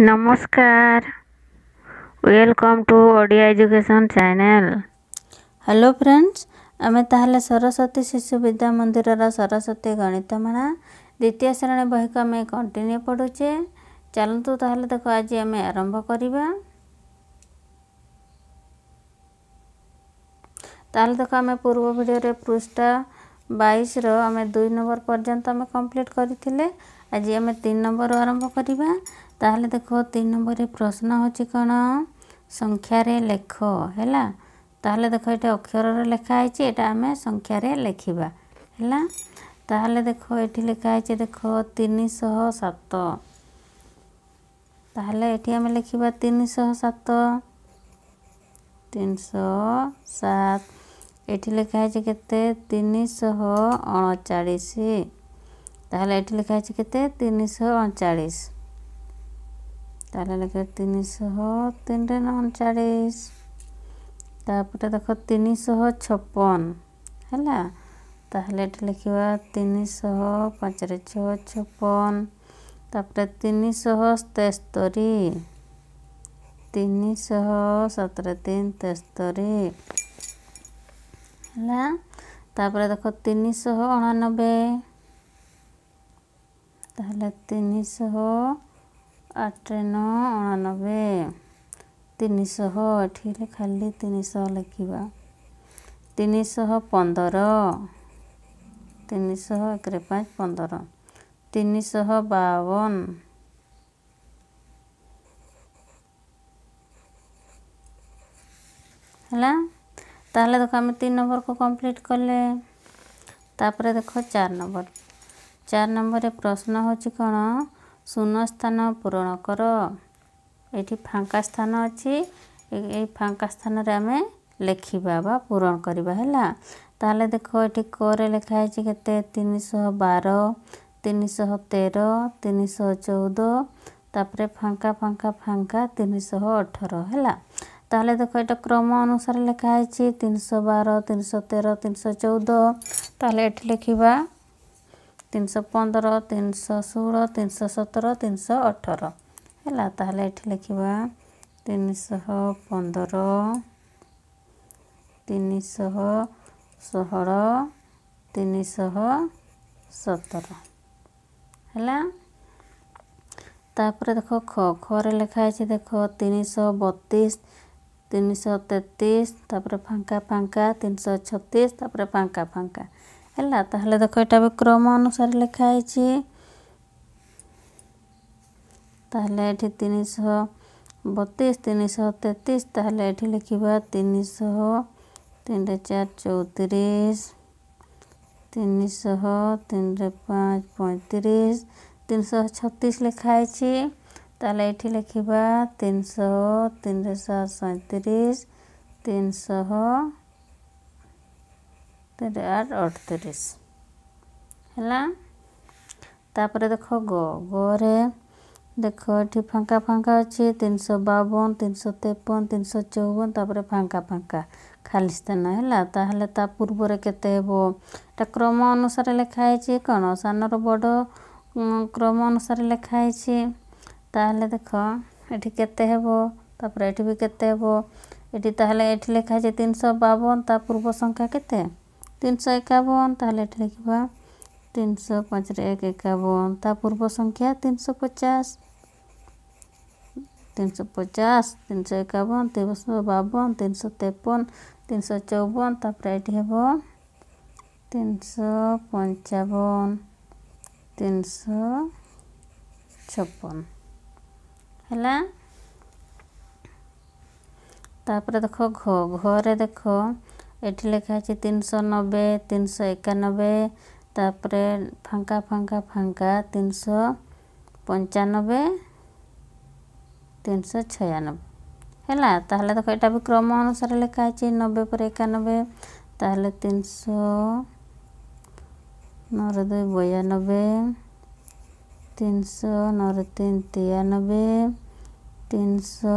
ନମସ୍କାର welcome to Odia education channel hello friends ଆମେ ତାହେଲେ ସରସ୍ୱତୀ ଶିଶୁ ବିଦ୍ୟା ମନ୍ଦିରର ସରସ୍ୱତୀ ଗଣିତମେଳା ଦ୍ୱିତୀୟ ଶ୍ରେଣୀ ବହିକୁ ଆମେ କଣ୍ଟିନ୍ୟୁ ପଢ଼ୁଛେ ଚାଲନ୍ତୁ ତାହେଲେ ଦେଖ ଆଜି ଆମେ ଆରମ୍ଭ କରିବା ତାହେଲେ ଦେଖ ଆମେ ପୂର୍ବ ଭିଡ଼ିଓରେ ପୃଷ୍ଠା ବାଇଶର ଆମେ ଦୁଇ ନମ୍ବର ପର୍ଯ୍ୟନ୍ତ ଆମେ କମ୍ପ୍ଲିଟ୍ କରିଥିଲେ ଆଜି ଆମେ ତିନି ନମ୍ବରରୁ ଆରମ୍ଭ କରିବା ତାହେଲେ ଦେଖ ତିନି ନମ୍ବରରେ ପ୍ରଶ୍ନ ହେଉଛି କ'ଣ ସଂଖ୍ୟାରେ ଲେଖ ହେଲା ତାହେଲେ ଦେଖ ଏଠି ଅକ୍ଷରର ଲେଖା ହେଇଛି ଏଇଟା ଆମେ ସଂଖ୍ୟାରେ ଲେଖିବା ହେଲା ତାହେଲେ ଦେଖ ଏଠି ଲେଖା ହେଇଛି ଦେଖ ତିନିଶହ ସାତ ତାହେଲେ ଏଠି ଆମେ ଲେଖିବା ତିନିଶହ ସାତ ତିନିଶହ ସାତ ଏଠି ଲେଖା ହେଇଛି କେତେ ତିନିଶହ ଅଣଚାଳିଶ তাহলে এটি লেখা হয়েছে কেতে তিনশো অনচাশ তাহলে লেখা তিনশো তিনটে অনচাশ তারপরে দেখো তিনশো ছপন হ্যাঁ তাহলে এটি লেখা তিনশো পাঁচরে ছ ছপন তারপরে তিনশো তেস্তরি তিনশো সতেরে তিন তেস্তরি হ্যাঁ তারপরে দেখো তিনশো অনানবে ତାହେଲେ ତିନିଶହ ଆଠ ନଅ ଅଣାନବେ ତିନିଶହ ଏଠି ହେଲେ ଖାଲି ତିନିଶହ ଲେଖିବା ତିନିଶହ ପନ୍ଦର ତିନିଶହ ଏକରେ ପାଞ୍ଚ ପନ୍ଦର ତିନିଶହ ବାବନ ହେଲା ତାହେଲେ ଦେଖ ଆମେ ତିନି ନମ୍ବରକୁ କମ୍ପ୍ଲିଟ୍ କଲେ ତାପରେ ଦେଖ ଚାରି ନମ୍ବର चार नंबर प्रश्न हूँ कौन शून स्थान पूरण कर ये फाका स्थान अच्छी फाका स्थान आम लिखा व पूरण करवाला तेल देख ये करे लिखाई केन शह बार तीन शह तेर तीन शह चौद तापर फाका फाका फाका तीन शह अठर है तेल देख ये क्रम अनुसार लिखाई तीन शह बार तीन शह तेर तीन शह चौद तेल ये लिखा ତିନିଶହ ପନ୍ଦର ତିନିଶହ ଷୋହଳ ତିନିଶହ ସତର ତିନିଶହ ଅଠର ହେଲା ତାହେଲେ ଏଠି ଲେଖିବା ତିନିଶହ ପନ୍ଦର ତିନିଶହ ଷୋହଳ ତିନିଶହ ସତର ହେଲା ତାପରେ ଦେଖ ଖ ଖରେ ଲେଖା ହେଇଛି ଦେଖ ତିନିଶହ ବତିଶ ତିନିଶହ ତେତିଶ ତାପରେ ଫାଙ୍କା ଫାଙ୍କା ତିନିଶହ ଛତିଶ ତାପରେ ଫାଙ୍କା ଫାଙ୍କା ହେଲା ତାହେଲେ ଦେଖ ଏଇଟା ବି କ୍ରମ ଅନୁସାରେ ଲେଖା ହେଇଛି ତାହେଲେ ଏଠି ତିନିଶହ ବତିଶ ତିନିଶହ ତେତିଶ ତାହେଲେ ଏଠି ଲେଖିବା ତିନିଶହ ତିନିରେ ଚାରି ଚଉତିରିଶ ତିନିଶହ ତିନିରେ ପାଞ୍ଚ ପଇଁତିରିଶ ତିନିଶହ ଛତିଶ ଲେଖା ହେଇଛି ତାହେଲେ ଏଠି ଲେଖିବା ତିନିଶହ ତିନିରେ ସାତ ସଇଁତିରିଶ ତିନିଶହ ସତସ୍ତରୀ ଆଠ ଅଠତିରିଶ ହେଲା ତାପରେ ଦେଖ ଗ ଗରେ ଦେଖ ଏଠି ଫାଙ୍କା ଫାଙ୍କା ଅଛି ତିନିଶହ ବାବନ ତିନିଶହ ତେପନ ତିନିଶହ ଚଉବନ ତାପରେ ଫାଙ୍କା ଫାଙ୍କା ଖାଲି ସ୍ଥାନ ହେଲା ତାହେଲେ ତା ପୂର୍ବରେ କେତେ ହେବ ଏଇଟା କ୍ରମ ଅନୁସାରେ ଲେଖା ହେଇଛି କ'ଣ ସାନର ବଡ଼ କ୍ରମ ଅନୁସାରେ ଲେଖା ହେଇଛି ତାହେଲେ ଦେଖ ଏଠି କେତେ ହେବ ତାପରେ ଏଠି ବି କେତେ ହେବ ଏଠି ତାହେଲେ ଏଠି ଲେଖା ହେଇଛି ତିନିଶହ ବାବନ ତା ପୂର୍ବ ସଂଖ୍ୟା କେତେ তিনশো একাবন তাহলে এটা লিখবা তিনশো পাঁচরে এক একাবন তা পূর্ব সংখ্যা তিনশো পচাশ তিনশো পচাশ তিনশো একাবন তিনশো বাবন তিনশো তেপন তিনশো চৌবন তারপরে এটি হব তিনশো পঞ্চাবন তিনশো ছপন ହେଲା ତାପରେ ଦେଖ ଘ ଘରେ ଦେଖ এটি লেখা আছে তিনশো নবে তিনশো একানবে তারপরে ফাঙ্কা ফাঙ্কা ফাঙ্কা তিনশো পঞ্চানবে তিনশো ছয়ানবে ହେଲା ତାହେଲେ ଦେଖ ଏଇଟା ବି କ୍ରମ ଅନୁସାରେ ଲେଖା ହେଇଛି ନବେ ପରେ ଏକାନବେ ତାହେଲେ ତିନିଶହ ନଅରେ ଦୁଇ ବୟାନବେ ତିନିଶହ ନଅରେ ତିନି ତେୟାନବେ ତିନିଶହ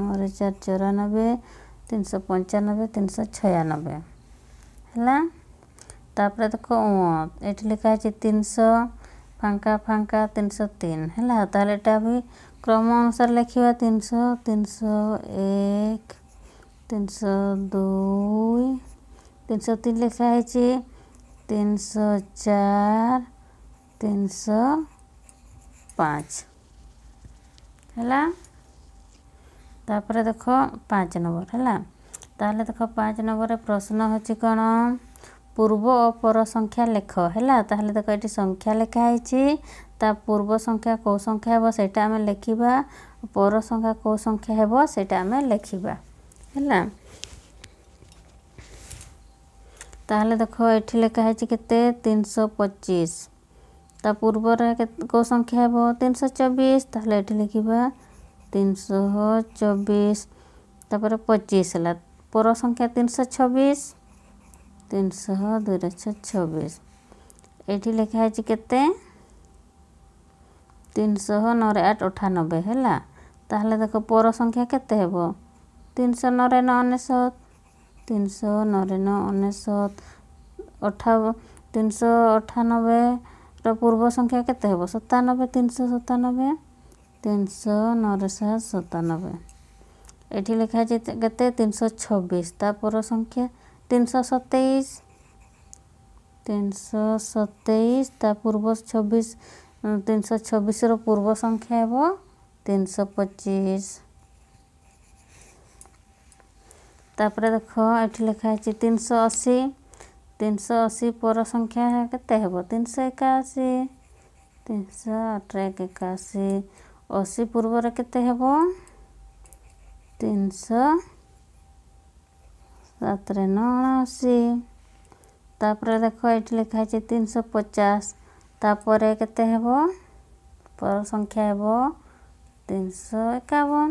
ନଅରେ ଚାରି ଚଉରାନବେ তিনশো পঞ্চানব্বই তিনশো ছয়ানব্বই ହେଲା ତାପରେ ଦେଖ ଏଠି ଲେଖା ହେଇଛି ତିନିଶହ ଫାଙ୍କା ଫାଙ୍କା ତିନିଶହ ତିନି ହେଲା ତାହେଲେ ଏଇଟା ବି କ୍ରମ ଅନୁସାରେ ଲେଖିବା ତିନିଶହ ତିନିଶହ ଏକ ତିନିଶହ ଦୁଇ ତିନିଶହ ତିନି ଲେଖା ହେଇଛି ତିନିଶହ ଚାରି ତିନିଶହ ପାଞ୍ଚ ହେଲା ତାପରେ ଦେଖ ପାଞ୍ଚ ନମ୍ବର ହେଲା ତାହେଲେ ଦେଖ ପାଞ୍ଚ ନମ୍ବରରେ ପ୍ରଶ୍ନ ହେଉଛି କ'ଣ ପୂର୍ବ ଓ ପର ସଂଖ୍ୟା ଲେଖ ହେଲା ତାହେଲେ ଦେଖ ଏଠି ସଂଖ୍ୟା ଲେଖା ହେଇଛି ତା ପୂର୍ବ ସଂଖ୍ୟା କେଉଁ ସଂଖ୍ୟା ହେବ ସେଇଟା ଆମେ ଲେଖିବା ପର ସଂଖ୍ୟା କେଉଁ ସଂଖ୍ୟା ହେବ ସେଇଟା ଆମେ ଲେଖିବା ହେଲା ତାହେଲେ ଦେଖ ଏଠି ଲେଖା ହେଇଛି କେତେ ତିନିଶହ ପଚିଶ ତା ପୂର୍ବରେ କେଉଁ ସଂଖ୍ୟା ହେବ ତିନିଶହ ଚବିଶ ତାହେଲେ ଏଠି ଲେଖିବା তিনশহ চব্বিশ তারপরে পঁচিশ হল পর সংখ্যা তিনশো ছবিশ তিনশহ দুই লক্ষ ছবিশ এটি লেখা হয়েছে কেতে তিনশহ নরে আট অঠানবে হেলা তাহলে দেখো পর সংখ্যা কেতে হব তিনশো নরে ন অনেশত তিনশো নরে ন অনেশত অঠা তিনশো অঠানবের পূর্ব সংখ্যা কেতে হব সতানবে তিনশো সতানবে ତିନିଶହ ନଅଶହ ସତାନବେ ଏଠି ଲେଖା ଅଛି କେତେ ତିନିଶହ ଛବିଶ ତା ପର ସଂଖ୍ୟା ତିନିଶହ ସତେଇଶ ତିନିଶହ ସତେଇଶ ତା ପୂର୍ବ ଛବିଶ ତିନିଶହ ଛବିଶର ପୂର୍ବ ସଂଖ୍ୟା ହେବ ତିନିଶହ ପଚିଶ ତାପରେ ଦେଖ ଏଠି ଲେଖା ହେଇଛି ତିନିଶହ ଅଶୀ ତିନିଶହ ଅଶୀ ପର ସଂଖ୍ୟା କେତେ ହେବ ତିନିଶହ ଏକାଅଶୀ ତିନିଶହ ଅଠର ଏକାଅଶୀ ଅଶୀ ପୂର୍ବର କେତେ ହେବ ତିନିଶହ ସାତରେ ନଅ ଅଣାଅଶୀ ତାପରେ ଦେଖ ଏଠି ଲେଖା ହେଇଛି ତିନିଶହ ପଚାଶ ତାପରେ କେତେ ହେବ ପର ସଂଖ୍ୟା ହେବ ତିନିଶହ ଏକାବନ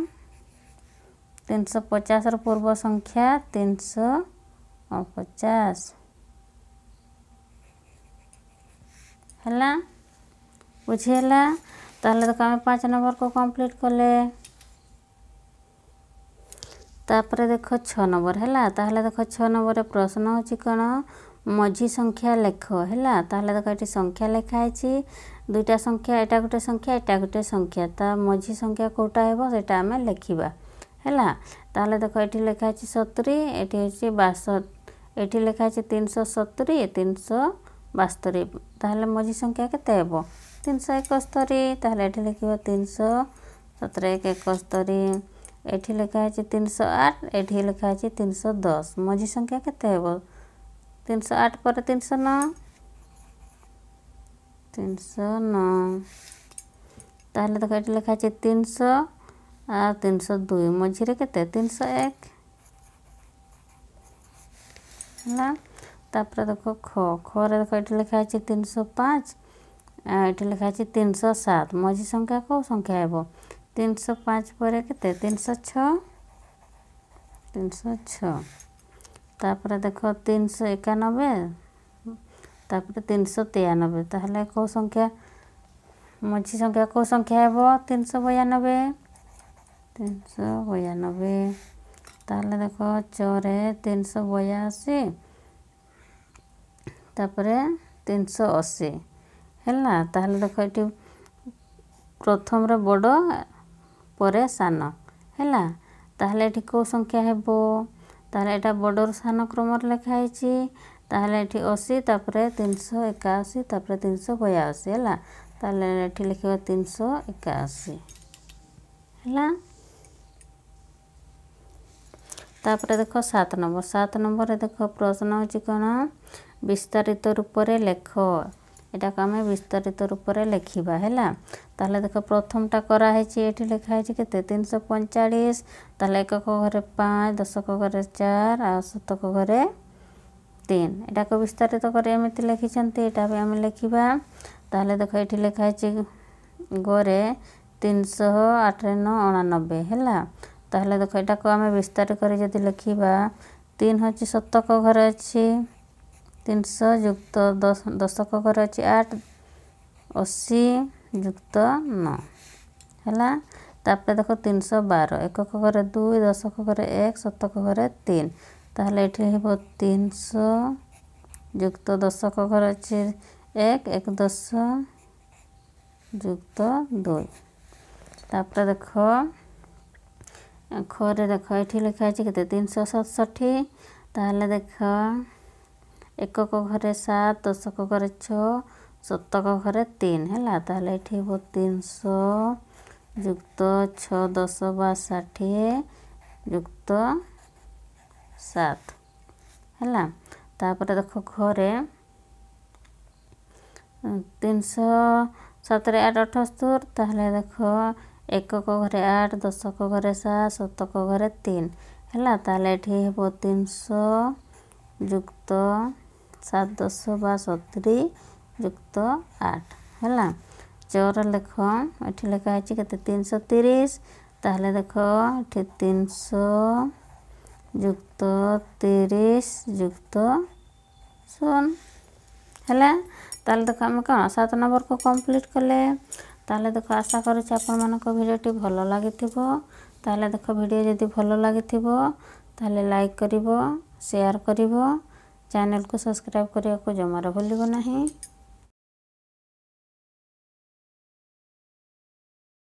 ତିନିଶହ ପଚାଶର ପୂର୍ବ ସଂଖ୍ୟା ତିନିଶହ ପଚାଶ ହେଲା ବୁଝିହେଲା ତାହେଲେ ତ କାମେ ପାଞ୍ଚ ନମ୍ବରକୁ କମ୍ପ୍ଲିଟ୍ କଲେ ତାପରେ ଦେଖ ଛଅ ନମ୍ବର ହେଲା ତାହେଲେ ଦେଖ ଛଅ ନମ୍ବରରେ ପ୍ରଶ୍ନ ହେଉଛି କ'ଣ ମଝି ସଂଖ୍ୟା ଲେଖ ହେଲା ତାହେଲେ ଦେଖ ଏଠି ସଂଖ୍ୟା ଲେଖା ହେଇଛି ଦୁଇଟା ସଂଖ୍ୟା ଏଇଟା ଗୋଟେ ସଂଖ୍ୟା ଏଇଟା ଗୋଟେ ସଂଖ୍ୟା ତା ମଝି ସଂଖ୍ୟା କେଉଁଟା ହେବ ସେଇଟା ଆମେ ଲେଖିବା ହେଲା ତାହେଲେ ଦେଖ ଏଠି ଲେଖା ହେଇଛି ସତୁରୀ ଏଠି ହେଉଛି ବାଷଠ ଏଠି ଲେଖା ହେଇଛି ତିନିଶହ ସତୁରୀ ତିନିଶହ ବାସ୍ତରୀ ତାହେଲେ ମଝି ସଂଖ୍ୟା କେତେ ହେବ তিনশো একস্তরি তাহলে এটি লিখব তিনশো সতেরো এক একস্তরি এটি লেখা হয়েছে তিনশো আট এটি লেখা হয়েছে তিনশো দশ মঝি সংখ্যা কেতে হব তিনশো আট পরে তিনশো ন তিনশো ন তাহলে দেখো এটি লেখা আছে তিনশো আর তিনশো দুই মঝিরে কেতে তিনশো এক হ্যাঁ তারপরে দেখো খ খরে দেখো এটি লেখা আছে তিনশো পাঁচ ଏଠି ଲେଖା ହେଇଛି ତିନିଶହ ସାତ ମଝି ସଂଖ୍ୟା କେଉଁ ସଂଖ୍ୟା ହେବ ତିନିଶହ ପାଞ୍ଚ ପରେ କେତେ ତିନିଶହ ଛଅ ତିନିଶହ ଛଅ ତାପରେ ଦେଖ ତିନିଶହ ଏକାନବେ ତାପରେ ତିନିଶହ ତେୟାନବେ ତାହେଲେ କେଉଁ ସଂଖ୍ୟା ମଝି ସଂଖ୍ୟା କେଉଁ ସଂଖ୍ୟା ହେବ ତିନିଶହ ବୟାନବେ ତିନିଶହ ବୟାନବେ ତାହେଲେ ଦେଖ ଚରେ ତିନିଶହ ବୟାଅଶୀ ତାପରେ ତିନିଶହ ଅଶୀ ହେଲା ତାହେଲେ ଦେଖ ଏଠି ପ୍ରଥମରେ ବଡ଼ ପରେ ସାନ ହେଲା ତାହେଲେ ଏଠି କେଉଁ ସଂଖ୍ୟା ହେବ ତାହେଲେ ଏଇଟା ବଡ଼ରୁ ସାନ କ୍ରମରେ ଲେଖା ହେଇଛି ତାହେଲେ ଏଠି ଅଶୀ ତାପରେ ତିନିଶହ ଏକାଅଶୀ ତାପରେ ତିନିଶହ ବୟାଅଶୀ ହେଲା ତାହେଲେ ଏଠି ଲେଖିବ ତିନିଶହ ଏକାଅଶୀ ହେଲା ତାପରେ ଦେଖ ସାତ ନମ୍ବର ସାତ ନମ୍ବରରେ ଦେଖ ପ୍ରଶ୍ନ ହେଉଛି କ'ଣ ବିସ୍ତାରିତ ରୂପରେ ଲେଖ এটাকে আমি বিস্তারিত রূপে লেখিবা হল তাহলে দেখো প্রথমটা করা হয়েছে এটি লেখা হয়েছে কেতে তিনশো পঁয়চাশ তাহলে একক ঘরে পাঁচ দশক ঘরে চার আর শতক ঘরে তিন এটাকে বিস্তারিত করে এমনি লিখিছেন এটা আমি লিখবা তাহলে দেখো এটি লেখা হয়েছে গড়ে তিনশো আটান্ন অনানব্বই হল তাহলে দেখো এটাকে আমি বিস্তার করে যদি লিখবা তিন হচ্ছে শতক ঘরে আছে ତିନିଶହ ଯୁକ୍ତ ଦଶକ ଘର ଅଛି ଆଠ ଅଶୀ ଯୁକ୍ତ ନଅ ହେଲା ତାପରେ ଦେଖ ତିନିଶହ ବାର ଏକକ ଘରେ ଦୁଇ ଦଶକ ଘରେ ଏକ ଶତକ ଘରେ ତିନି ତାହେଲେ ଏଠି ହେବ ତିନିଶହ ଯୁକ୍ତ ଦଶକ ଘର ଅଛି এক এক দশ যুক্ত দুই তারপরে দেখ খরে দেখ এটি লেখা আছে কেতে তিনশো সাতষট্টি তাহলে দেখ ଏକକ ଘରେ ସାତ ଦଶକ ଘରେ ଛଅ ଶତକ ଘରେ ତିନି ହେଲା ତାହେଲେ ଏଠି ହେବ ତିନିଶହ ଯୁକ୍ତ ଛଅ ଦଶ ବା ଷାଠିଏ ଯୁକ୍ତ ସାତ ହେଲା ତାପରେ ଦେଖ ଘରେ ତିନିଶହ ସତରେ ଆଠ ଅଠସ୍ତର ତାହେଲେ ଦେଖ ଏକକ ଘରେ ଆଠ ଦଶକ ଘରେ ସାତ ଶତକ ଘରେ ତିନି ହେଲା ତାହେଲେ ଏଠି ହେବ ତିନିଶହ ଯୁକ୍ତ সাত দশ বা সতুরি যুক্ত আট হল চর লেখ এটি লেখা হয়েছে কত তিনশো তিরিশ তাহলে দেখ এটি তিনশো যুক্ত তিরিশ যুক্ত শূন্য ହେଲା ତାହେଲେ ଦେଖ ଆମେ କ'ଣ ସାତ ନମ୍ବରକୁ କମ୍ପ୍ଲିଟ୍ କଲେ ତାହେଲେ ଦେଖ ଆଶା କରୁଛି ଆପଣମାନଙ୍କ ଭିଡ଼ିଓଟି ଭଲ ଲାଗିଥିବ ତାହେଲେ ଦେଖ ଭିଡ଼ିଓ ଯଦି ଭଲ ଲାଗିଥିବ ତାହେଲେ ଲାଇକ୍ କରିବ ସେୟାର୍ କରିବ चैनल को सब्सक्राइब करने को जमार भूलना